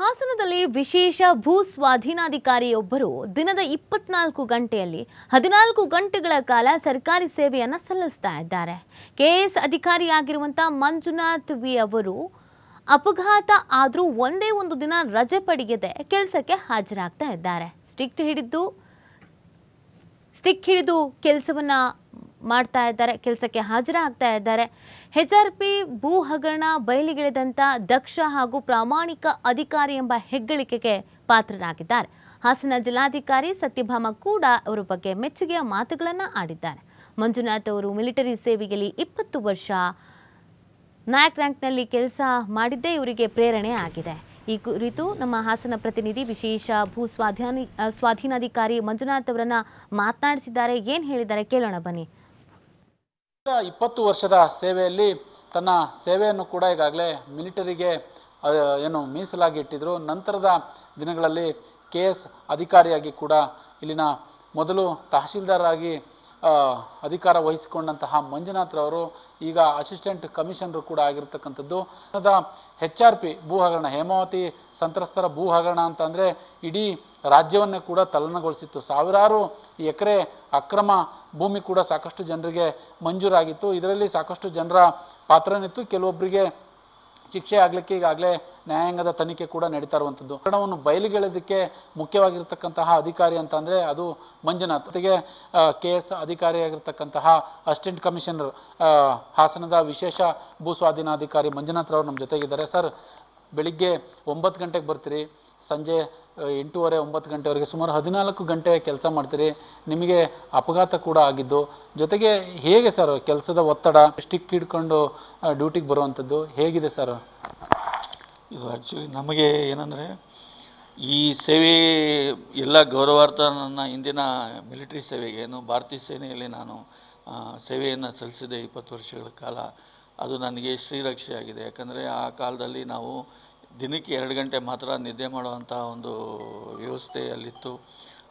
ಹಾಸನದಲ್ಲಿ ವಿಶೇಷ ಭೂ ಸ್ವಾಧೀನಾಧಿಕಾರಿಯೊಬ್ಬರು ದಿನದ ಇಪ್ಪತ್ನಾಲ್ಕು ಗಂಟೆಯಲ್ಲಿ ಹದಿನಾಲ್ಕು ಗಂಟೆಗಳ ಕಾಲ ಸರ್ಕಾರಿ ಸೇವೆಯನ್ನು ಸಲ್ಲಿಸ್ತಾ ಇದ್ದಾರೆ ಕೆಎಎಸ್ ಅಧಿಕಾರಿಯಾಗಿರುವಂಥ ಮಂಜುನಾಥ್ ವಿ ಅವರು ಅಪಘಾತ ಆದರೂ ಒಂದೇ ಒಂದು ದಿನ ರಜೆ ಪಡೆಯದೆ ಕೆಲಸಕ್ಕೆ ಹಾಜರಾಗ್ತಾ ಇದ್ದಾರೆ ಸ್ಟಿಕ್ ಹಿಡಿದು ಸ್ಟಿಕ್ ಹಿಡಿದು ಕೆಲಸವನ್ನು ಮಾಡ್ತಾ ಇದ್ದಾರೆ ಕೆಲಸಕ್ಕೆ ಹಾಜರಾಗ್ತಾ ಇದ್ದಾರೆ ಹೆಚ್ ಆರ್ ಪಿ ಭೂ ಹಗರಣ ಬಯಲಿಗಿಳಿದಂಥ ದಕ್ಷ ಹಾಗೂ ಪ್ರಾಮಾಣಿಕ ಅಧಿಕಾರಿ ಎಂಬ ಹೆಗ್ಗಳಿಕೆಗೆ ಪಾತ್ರರಾಗಿದ್ದಾರೆ ಹಾಸನ ಜಿಲ್ಲಾಧಿಕಾರಿ ಸತ್ಯಭಾಮ ಕೂಡ ಅವರ ಬಗ್ಗೆ ಮೆಚ್ಚುಗೆಯ ಮಾತುಗಳನ್ನು ಆಡಿದ್ದಾರೆ ಮಂಜುನಾಥ್ ಅವರು ಮಿಲಿಟರಿ ಸೇವೆಯಲ್ಲಿ ಇಪ್ಪತ್ತು ವರ್ಷ ನಾಯಕ್ ರ್ಯಾಂಕ್ನಲ್ಲಿ ಕೆಲಸ ಮಾಡಿದ್ದೇ ಇವರಿಗೆ ಪ್ರೇರಣೆ ಆಗಿದೆ ಈ ಕುರಿತು ನಮ್ಮ ಹಾಸನ ಪ್ರತಿನಿಧಿ ವಿಶೇಷ ಭೂ ಸ್ವಾಧೀನ ಸ್ವಾಧೀನಾಧಿಕಾರಿ ಮಂಜುನಾಥ್ ಅವರನ್ನು ಮಾತನಾಡಿಸಿದ್ದಾರೆ ಏನು ಹೇಳಿದ್ದಾರೆ ಕೇಳೋಣ ಬನ್ನಿ ಇಪ್ಪತ್ತು ವರ್ಷದ ಸೇವೆಯಲ್ಲಿ ತನ್ನ ಸೇವೆಯನ್ನು ಕೂಡ ಈಗಾಗಲೇ ಮಿಲಿಟರಿಗೆ ಏನು ಮೀಸಲಾಗಿ ಇಟ್ಟಿದ್ದರು ನಂತರದ ದಿನಗಳಲ್ಲಿ ಕೆ ಎಸ್ ಅಧಿಕಾರಿಯಾಗಿ ಕೂಡ ಇಲ್ಲಿನ ಮೊದಲು ತಹಶೀಲ್ದಾರಾಗಿ ಅಧಿಕಾರ ವಹಿಸಿಕೊಂಡಂತಹ ಮಂಜುನಾಥ್ರವರು ಈಗ ಅಸಿಸ್ಟೆಂಟ್ ಕಮಿಷನರು ಕೂಡ ಆಗಿರ್ತಕ್ಕಂಥದ್ದು ಹೆಚ್ ಆರ್ ಪಿ ಭೂ ಹಗರಣ ಹೇಮಾವತಿ ಸಂತ್ರಸ್ತರ ಭೂ ಹಗರಣ ಅಂತ ಅಂದರೆ ಇಡೀ ರಾಜ್ಯವನ್ನೇ ಕೂಡ ತಲ್ಲಣಗೊಳಿಸಿತ್ತು ಸಾವಿರಾರು ಎಕರೆ ಅಕ್ರಮ ಭೂಮಿ ಕೂಡ ಸಾಕಷ್ಟು ಜನರಿಗೆ ಮಂಜೂರಾಗಿತ್ತು ಇದರಲ್ಲಿ ಸಾಕಷ್ಟು ಜನರ ಪಾತ್ರನಿತ್ತು ಕೆಲವೊಬ್ಬರಿಗೆ ಶಿಕ್ಷೆ ಆಗಲಿಕ್ಕೆ ಈಗಾಗಲೇ ನ್ಯಾಯಾಂಗದ ತನಿಖೆ ಕೂಡ ನಡೀತಾ ಇರುವಂಥದ್ದು ಪ್ರಕರಣವನ್ನು ಬಯಲಿಗೆಳೆದಕ್ಕೆ ಮುಖ್ಯವಾಗಿರ್ತಕ್ಕಂತಹ ಅಧಿಕಾರಿ ಅಂತ ಅಂದರೆ ಅದು ಮಂಜುನಾಥ್ ಜೊತೆಗೆ ಕೆ ಎಸ್ ಅಧಿಕಾರಿಯಾಗಿರ್ತಕ್ಕಂತಹ ಅಸಿಸ್ಟೆಂಟ್ ಕಮಿಷನರ್ ಹಾಸನದ ವಿಶೇಷ ಭೂ ಸ್ವಾಧೀನಾಧಿಕಾರಿ ಮಂಜುನಾಥ್ ರವರು ನಮ್ಮ ಜೊತೆಗಿದ್ದಾರೆ ಸರ್ ಬೆಳಿಗ್ಗೆ ಒಂಬತ್ತು ಗಂಟೆಗೆ ಬರ್ತೀರಿ ಸಂಜೆ ಎಂಟೂವರೆ ಒಂಬತ್ತು ಗಂಟೆವರೆಗೆ ಸುಮಾರು ಹದಿನಾಲ್ಕು ಗಂಟೆ ಕೆಲಸ ಮಾಡ್ತೀರಿ ನಿಮಗೆ ಅಪಘಾತ ಕೂಡ ಆಗಿದ್ದು ಜೊತೆಗೆ ಹೇಗೆ ಸರ್ ಕೆಲಸದ ಒತ್ತಡ ಸ್ಟಿಕ್ ಹಿಡ್ಕೊಂಡು ಡ್ಯೂಟಿಗೆ ಬರುವಂಥದ್ದು ಹೇಗಿದೆ ಸರ್ ಇದು ಆ್ಯಕ್ಚುಲಿ ನಮಗೆ ಏನಂದರೆ ಈ ಸೇವೆ ಎಲ್ಲ ಗೌರವಾರ್ಥ ನನ್ನ ಇಂದಿನ ಮಿಲಿಟ್ರಿ ಸೇವೆಗೆ ಏನು ಭಾರತೀಯ ಸೇನೆಯಲ್ಲಿ ನಾನು ಸೇವೆಯನ್ನು ಸಲ್ಲಿಸಿದೆ ಇಪ್ಪತ್ತು ವರ್ಷಗಳ ಕಾಲ ಅದು ನನಗೆ ಶ್ರೀರಕ್ಷೆಯಾಗಿದೆ ಯಾಕಂದರೆ ಆ ಕಾಲದಲ್ಲಿ ನಾವು ದಿನಕ್ಕೆ ಎರಡು ಗಂಟೆ ಮಾತ್ರ ನಿದ್ದೆ ಮಾಡುವಂಥ ಒಂದು ವ್ಯವಸ್ಥೆ ಅಲ್ಲಿತ್ತು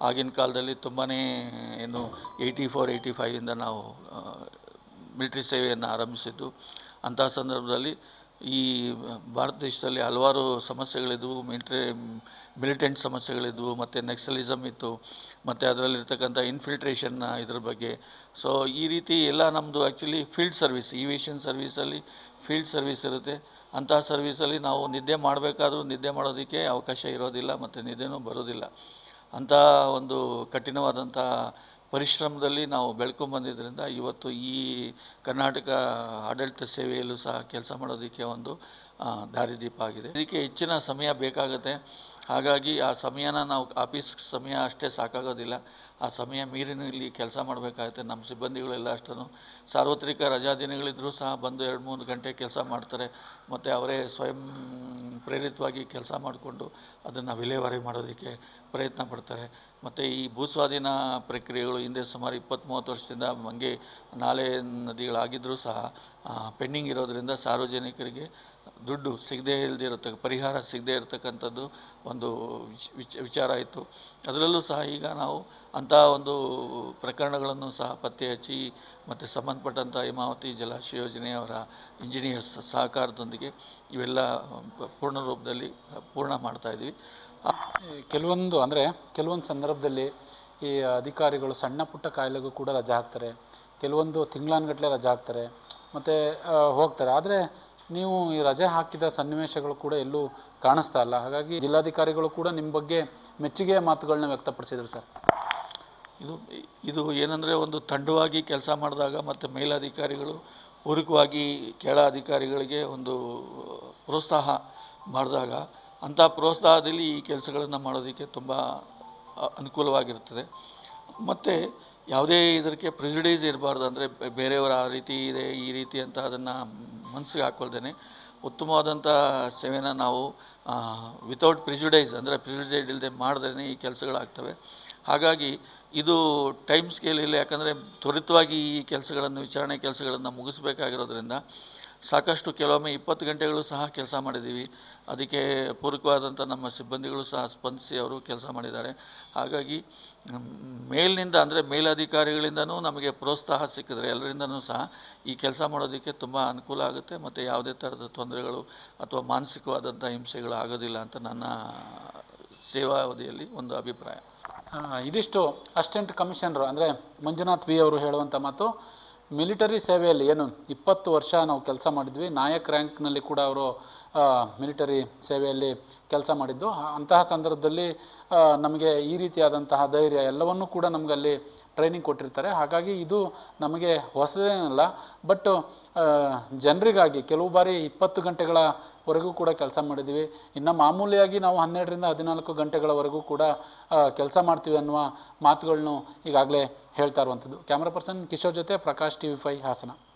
ಆಗಿನ ಕಾಲದಲ್ಲಿ ತುಂಬಾ ಏನು ಏಯ್ಟಿ ಫೋರ್ ಏಯ್ಟಿ ಫೈವಿಂದ ನಾವು ಮಿಲಿಟ್ರಿ ಸೇವೆಯನ್ನು ಆರಂಭಿಸಿದ್ದು ಅಂಥ ಸಂದರ್ಭದಲ್ಲಿ ಈ ಭಾರತ ದೇಶದಲ್ಲಿ ಹಲವಾರು ಸಮಸ್ಯೆಗಳಿದ್ವು ಮಿಲಿಟ್ರಿ ಮಿಲಿಟೆಂಟ್ ಸಮಸ್ಯೆಗಳಿದ್ವು ಮತ್ತು ನೆಕ್ಸಲಿಸಮ್ ಇತ್ತು ಮತ್ತು ಅದರಲ್ಲಿರ್ತಕ್ಕಂಥ ಇನ್ಫಿಲ್ಟ್ರೇಷನ್ನ ಇದ್ರ ಬಗ್ಗೆ ಸೊ ಈ ರೀತಿ ಎಲ್ಲ ನಮ್ಮದು ಆ್ಯಕ್ಚುಲಿ ಫೀಲ್ಡ್ ಸರ್ವಿಸ್ ಈವಿಯೇಷನ್ ಸರ್ವೀಸಲ್ಲಿ ಫೀಲ್ಡ್ ಸರ್ವಿಸ್ ಇರುತ್ತೆ ಅಂತಹ ಸರ್ವೀಸಲ್ಲಿ ನಾವು ನಿದ್ದೆ ಮಾಡಬೇಕಾದ್ರೂ ನಿದ್ದೆ ಮಾಡೋದಕ್ಕೆ ಅವಕಾಶ ಇರೋದಿಲ್ಲ ಮತ್ತು ನಿದ್ದೆನೂ ಬರೋದಿಲ್ಲ ಅಂತಹ ಒಂದು ಕಠಿಣವಾದಂಥ ಪರಿಶ್ರಮದಲ್ಲಿ ನಾವು ಬೆಳ್ಕೊಂಬಂದಿದ್ದರಿಂದ ಇವತ್ತು ಈ ಕರ್ನಾಟಕ ಆಡಳಿತ ಸೇವೆಯಲ್ಲೂ ಸಹ ಕೆಲಸ ಮಾಡೋದಕ್ಕೆ ಒಂದು ದಾರಿದೀಪ ಆಗಿದೆ ಇದಕ್ಕೆ ಹೆಚ್ಚಿನ ಸಮಯ ಬೇಕಾಗುತ್ತೆ ಹಾಗಾಗಿ ಆ ಸಮಯನ ನಾವು ಆಫೀಸ್ ಸಮಯ ಅಷ್ಟೇ ಸಾಕಾಗೋದಿಲ್ಲ ಆ ಸಮಯ ಮೀರಿನಲ್ಲಿ ಕೆಲಸ ಮಾಡಬೇಕಾಗುತ್ತೆ ನಮ್ಮ ಸಿಬ್ಬಂದಿಗಳೆಲ್ಲ ಅಷ್ಟನ್ನು ಸಾರ್ವತ್ರಿಕ ರಜಾದಿನಗಳಿದ್ದರೂ ಸಹ ಬಂದು ಎರಡು ಮೂರು ಗಂಟೆ ಕೆಲಸ ಮಾಡ್ತಾರೆ ಮತ್ತು ಅವರೇ ಸ್ವಯಂ ಪ್ರೇರಿತವಾಗಿ ಕೆಲಸ ಮಾಡಿಕೊಂಡು ಅದನ್ನು ವಿಲೇವಾರಿ ಮಾಡೋದಕ್ಕೆ ಪ್ರಯತ್ನ ಪಡ್ತಾರೆ ಮತ್ತು ಈ ಭೂಸ್ವಾಧೀನ ಪ್ರಕ್ರಿಯೆಗಳು ಹಿಂದೆ ಸುಮಾರು ಮೂವತ್ತು ವರ್ಷದಿಂದ ಮಂಗೆ ನಾಲೆ ನದಿಗಳಾಗಿದ್ದರೂ ಸಹ ಪೆಂಡಿಂಗ್ ಇರೋದರಿಂದ ಸಾರ್ವಜನಿಕರಿಗೆ ದುಡ್ಡು ಸಿಗದೇ ಇಲ್ಲದಿರತಕ್ಕ ಪರಿಹಾರ ಸಿಗದೇ ಇರತಕ್ಕಂಥದ್ದು ಒಂದು ವಿಚಾರ ಇತ್ತು ಅದರಲ್ಲೂ ಸಹ ಈಗ ನಾವು ಅಂತಹ ಒಂದು ಪ್ರಕರಣಗಳನ್ನು ಸಹ ಪತ್ತೆ ಹಚ್ಚಿ ಮತ್ತು ಸಂಬಂಧಪಟ್ಟಂಥ ಹೇಮಾವತಿ ಜಲಾಶಯ ಯೋಜನೆಯವರ ಇಂಜಿನಿಯರ್ಸ್ ಸಹಕಾರದೊಂದಿಗೆ ಇವೆಲ್ಲ ಪೂರ್ಣ ರೂಪದಲ್ಲಿ ಪೂರ್ಣ ಮಾಡ್ತಾಯಿದ್ವಿ ಕೆಲವೊಂದು ಅಂದರೆ ಕೆಲವೊಂದು ಸಂದರ್ಭದಲ್ಲಿ ಈ ಅಧಿಕಾರಿಗಳು ಸಣ್ಣ ಪುಟ್ಟ ಕಾಯಿಲೆಗೂ ಕೂಡ ರಜೆ ಹಾಕ್ತಾರೆ ಕೆಲವೊಂದು ತಿಂಗಳಾನ್ಗಟ್ಟಲೆ ರಜೆ ಹಾಕ್ತಾರೆ ಮತ್ತು ಹೋಗ್ತಾರೆ ಆದರೆ ನೀವು ಈ ರಜೆ ಹಾಕಿದ ಸನ್ನಿವೇಶಗಳು ಕೂಡ ಎಲ್ಲೂ ಕಾಣಿಸ್ತಾ ಇಲ್ಲ ಹಾಗಾಗಿ ಜಿಲ್ಲಾಧಿಕಾರಿಗಳು ಕೂಡ ನಿಮ್ಮ ಬಗ್ಗೆ ಮೆಚ್ಚುಗೆಯ ಮಾತುಗಳನ್ನ ವ್ಯಕ್ತಪಡಿಸಿದರು ಸರ್ ಇದು ಇದು ಏನಂದರೆ ಒಂದು ತಂಡವಾಗಿ ಕೆಲಸ ಮಾಡಿದಾಗ ಮತ್ತು ಮೇಲಾಧಿಕಾರಿಗಳು ಪೂರಕವಾಗಿ ಕೆಳ ಅಧಿಕಾರಿಗಳಿಗೆ ಒಂದು ಪ್ರೋತ್ಸಾಹ ಮಾಡಿದಾಗ ಅಂಥ ಪ್ರೋತ್ಸಾಹದಲ್ಲಿ ಈ ಕೆಲಸಗಳನ್ನು ಮಾಡೋದಕ್ಕೆ ತುಂಬ ಅನುಕೂಲವಾಗಿರ್ತದೆ ಮತ್ತು ಯಾವುದೇ ಇದಕ್ಕೆ ಪ್ರಿಜಿಡೈಸ್ ಇರಬಾರ್ದು ಅಂದರೆ ಬೇರೆಯವರ ಆ ರೀತಿ ಇದೆ ಈ ರೀತಿ ಅಂತ ಅದನ್ನು ಮನಸ್ಸಿಗೆ ಹಾಕ್ಕೊಳ್ದೇನೆ ಉತ್ತಮವಾದಂಥ ಸೇವೆನ ನಾವು ವಿತೌಟ್ ಪ್ರಿಜಿಡೈಸ್ ಅಂದರೆ ಪ್ರಿಜಿಡೈಸ್ ಇಲ್ಲದೆ ಮಾಡಿದ್ರೇ ಈ ಕೆಲಸಗಳಾಗ್ತವೆ ಹಾಗಾಗಿ ಇದು ಟೈಮ್ ಸ್ಕೇಲ್ ಇಲ್ಲ ಯಾಕಂದರೆ ತ್ವರಿತವಾಗಿ ಈ ಕೆಲಸಗಳನ್ನು ವಿಚಾರಣೆ ಕೆಲಸಗಳನ್ನು ಮುಗಿಸ್ಬೇಕಾಗಿರೋದ್ರಿಂದ ಸಾಕಷ್ಟು ಕೆಲವೊಮ್ಮೆ ಇಪ್ಪತ್ತು ಗಂಟೆಗಳು ಸಹ ಕೆಲಸ ಮಾಡಿದ್ದೀವಿ ಅದಕ್ಕೆ ಪೂರಕವಾದಂಥ ನಮ್ಮ ಸಿಬ್ಬಂದಿಗಳು ಸಹ ಸ್ಪಂದಿಸಿ ಅವರು ಕೆಲಸ ಮಾಡಿದ್ದಾರೆ ಹಾಗಾಗಿ ಮೇಲಿನಿಂದ ಅಂದರೆ ಮೇಲಧಿಕಾರಿಗಳಿಂದನೂ ನಮಗೆ ಪ್ರೋತ್ಸಾಹ ಸಿಕ್ಕಿದ್ರೆ ಎಲ್ಲರಿಂದನೂ ಸಹ ಈ ಕೆಲಸ ಮಾಡೋದಕ್ಕೆ ತುಂಬ ಅನುಕೂಲ ಆಗುತ್ತೆ ಮತ್ತು ಯಾವುದೇ ಥರದ ತೊಂದರೆಗಳು ಅಥವಾ ಮಾನಸಿಕವಾದಂಥ ಹಿಂಸೆಗಳು ಆಗೋದಿಲ್ಲ ಅಂತ ನನ್ನ ಸೇವಾವಧಿಯಲ್ಲಿ ಒಂದು ಅಭಿಪ್ರಾಯ ಇದಿಷ್ಟು ಅಸ್ಟೆಂಟ್ ಕಮಿಷನರು ಅಂದರೆ ಮಂಜುನಾಥ್ ವಿ ಅವರು ಹೇಳುವಂಥ ಮಾತು ಮಿಲಿಟರಿ ಸೇವೆಯಲ್ಲಿ ಏನು ಇಪ್ಪತ್ತು ವರ್ಷ ನಾವು ಕೆಲಸ ಮಾಡಿದ್ವಿ ನಾಯಕ್ ರ್ಯಾಂಕ್ನಲ್ಲಿ ಕೂಡ ಅವರು ಮಿಲಿಟರಿ ಸೇವೆಯಲ್ಲಿ ಕೆಲಸ ಮಾಡಿದ್ದು ಅಂತಹ ಸಂದರ್ಭದಲ್ಲಿ ನಮಗೆ ಈ ರೀತಿಯಾದಂತಹ ಧೈರ್ಯ ಎಲ್ಲವನ್ನೂ ಕೂಡ ನಮಗಲ್ಲಿ ಟ್ರೈನಿಂಗ್ ಕೊಟ್ಟಿರ್ತಾರೆ ಹಾಗಾಗಿ ಇದು ನಮಗೆ ಹೊಸದೇನಲ್ಲ ಬಟ್ ಜನರಿಗಾಗಿ ಕೆಲವು ಬಾರಿ ಇಪ್ಪತ್ತು ಗಂಟೆಗಳವರೆಗೂ ಕೂಡ ಕೆಲಸ ಮಾಡಿದ್ದೀವಿ ಇನ್ನು ಮಾಮೂಲಿಯಾಗಿ ನಾವು ಹನ್ನೆರಡರಿಂದ ಹದಿನಾಲ್ಕು ಗಂಟೆಗಳವರೆಗೂ ಕೂಡ ಕೆಲಸ ಮಾಡ್ತೀವಿ ಅನ್ನುವ ಮಾತುಗಳನ್ನು ಈಗಾಗಲೇ ಹೇಳ್ತಾ ಇರುವಂಥದ್ದು ಕ್ಯಾಮ್ರಾ ಪರ್ಸನ್ ಕಿಶೋರ್ ಜೊತೆ Prakash T V five Hassan